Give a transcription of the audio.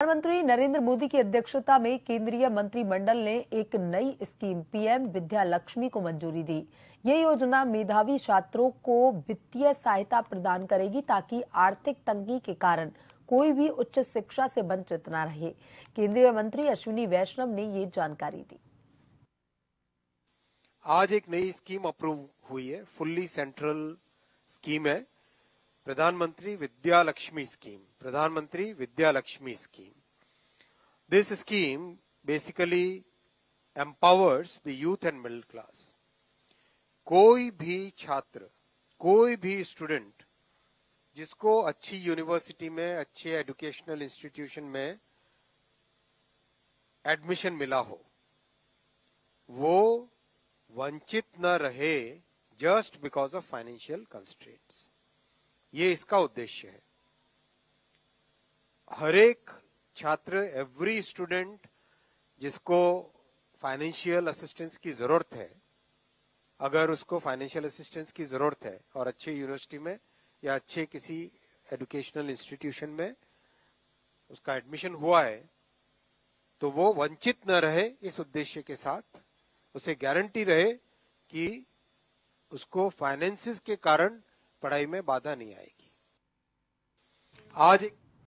प्रधानमंत्री नरेंद्र मोदी की अध्यक्षता में केंद्रीय मंत्रिमंडल ने एक नई स्कीम पीएम विद्या लक्ष्मी को मंजूरी दी ये योजना मेधावी छात्रों को वित्तीय सहायता प्रदान करेगी ताकि आर्थिक तंगी के कारण कोई भी उच्च शिक्षा से वंचित न रहे केंद्रीय मंत्री अश्विनी वैष्णव ने ये जानकारी दी आज एक नई स्कीम अप्रूव हुई है फुल्ली सेंट्रल स्कीम है Pradhanmantri Vidya Lakshmi scheme Pradhan Vidya Lakshmi scheme. This scheme basically empowers the youth and middle class. कोई भी छात्र कोई भी स्टूडेंट जिसको अच्छी यूनिवर्सिटी में अच्छे एजुकेशनल इंस्टीट्यूशन में एडमिशन मिला हो वो वंचित न रहे just because of financial constraints ये इसका उद्देश्य है हर एक छात्र एवरी स्टूडेंट जिसको फाइनेंशियल असिस्टेंस की जरूरत है अगर उसको फाइनेंशियल असिस्टेंस की जरूरत है और अच्छे यूनिवर्सिटी में या अच्छे किसी एजुकेशनल इंस्टीट्यूशन में उसका एडमिशन हुआ है तो वो वंचित न रहे इस उद्देश्य के साथ उसे गारंटी रहे कि उसको फाइनेंसिस के कारण पढ़ाई में बाधा नहीं आएगी आज